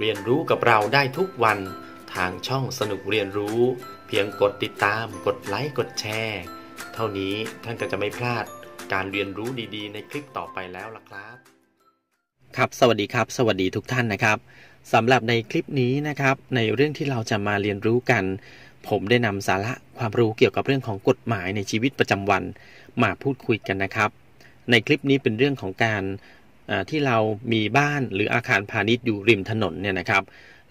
เรียนรู้กับเราได้ทุกวันทางช่องสนุกเรียนรู้ เพียงกดติดตาม กดไลค์กดแชร์เท่านี้ท่านก็จะไม่พลาดการเรียนรู้ดีๆ ในคลิปต่อไปแล้วล่ะครับ ครับสวัสดีครับ สวัสดีทุกท่านนะครับสำหรับในคลิปนี้นะครับ ในเรื่องที่เราจะมาเรียนรู้กัน ผมได้นำสาระความรู้เกี่ยวกับเรื่องของกฎหมายในชีวิตประจำวัน มาพูดคุยกันนะครับ ในคลิปนี้เป็นเรื่องของการที่เรามีบ้านหรืออาคารพาณิชย์อยู่ริมถนนเนี่ยนะครับ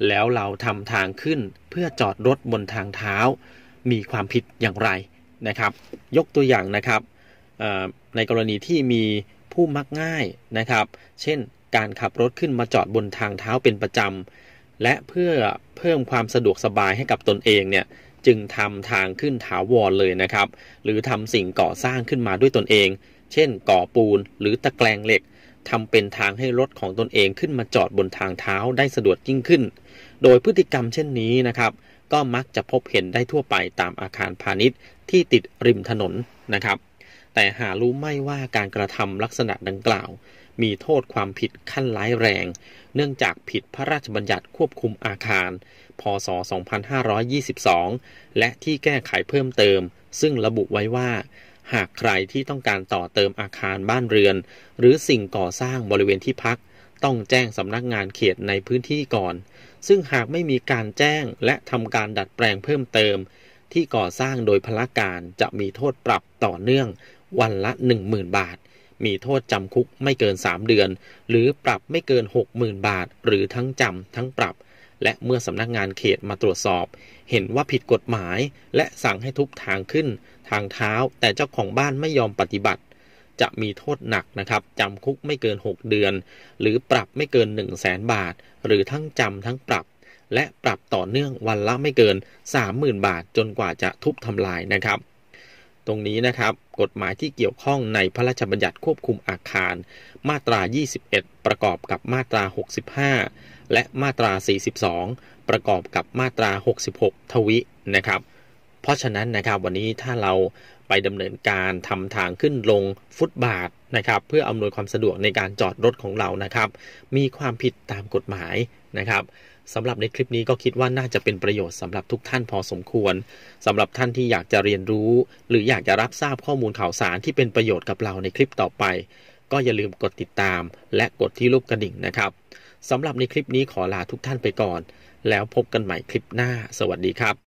แล้วเราทำทางขึ้นเพื่อจอดรถบนทางเท้า มีความผิดอย่างไรนะครับ ยกตัวอย่างนะครับในกรณีที่มีผู้มักง่ายนะครับ เช่นการขับรถขึ้นมาจอดบนทางเท้าเป็นประจำและเพื่อเพิ่มความสะดวกสบายให้กับตนเองเนี่ย จึงทำทางขึ้นถาวรเลยนะครับ หรือทำสิ่งก่อสร้างขึ้นมาด้วยตนเอง เช่น ก่อปูนหรือตะแกรงเหล็กทำเป็นทางให้รถของตนเองขึ้นมาจอดบนทางเท้าได้สะดวกยิ่งขึ้น โดยพฤติกรรมเช่นนี้นะครับ ก็มักจะพบเห็นได้ทั่วไปตามอาคารพาณิชย์ที่ติดริมถนนนะครับ แต่หารู้ไม่ว่าการกระทำลักษณะดังกล่าว มีโทษความผิดขั้นร้ายแรง เนื่องจากผิดพระราชบัญญัติควบคุมอาคาร พศ 2522 และที่แก้ไขเพิ่มเติม ซึ่งระบุไว้ว่าหากใครที่ต้องการต่อเติมอาคารบ้านเรือน หรือสิ่งก่อสร้างบริเวณที่พักต้องแจ้งสำนักงานเขตในพื้นที่ก่อน ซึ่งหากไม่มีการแจ้งและทำการดัดแปลงเพิ่มเติม ที่ก่อสร้างโดยพละการจะมีโทษปรับต่อเนื่องวันละ 10,000 บาท มีโทษจำคุกไม่เกิน 3 เดือน หรือปรับไม่เกิน 60,000 บาท หรือทั้งจำทั้งปรับและเมื่อสำนักงานเขตมาตรวจสอบ เห็นว่าผิดกฎหมายและสั่งให้ทุบทางขึ้น ทางเท้าแต่เจ้าของบ้านไม่ยอมปฏิบัติ จะมีโทษหนักนะครับ จำคุกไม่เกิน 6 เดือน หรือปรับไม่เกิน1 0 0 0 0แสนบาท หรือทั้งจำทั้งปรับ และปรับต่อเนื่องวันละไม่เกิน 30,000 บาทจนกว่าจะทุบทำลายนะครับ ตรงนี้นะครับ กฎหมายที่เกี่ยวข้องในพระราชบัญญัติควบคุมอาคาร มาตรา 21 ประกอบกับมาตรา 65และมาตรา 42 ประกอบกับมาตรา 66 ทวินะครับ เพราะฉะนั้นนะครับวันนี้ถ้าเราไปดำเนินการทำทางขึ้นลงฟุตบาทนะครับ เพื่ออำนวยความสะดวกในการจอดรถของเรานะครับ มีความผิดตามกฎหมายนะครับสำหรับในคลิปนี้ก็คิดว่าน่าจะเป็นประโยชน์สำหรับทุกท่านพอสมควรสำหรับท่านที่อยากจะเรียนรู้ หรืออยากจะรับทราบข้อมูลข่าวสารที่เป็นประโยชน์กับเราในคลิปต่อไป ก็อย่าลืมกดติดตาม และกดที่รูปกระดิ่งนะครับสำหรับในคลิปนี้ขอลาทุกท่านไปก่อน แล้วพบกันใหม่คลิปหน้าสวัสดีครับ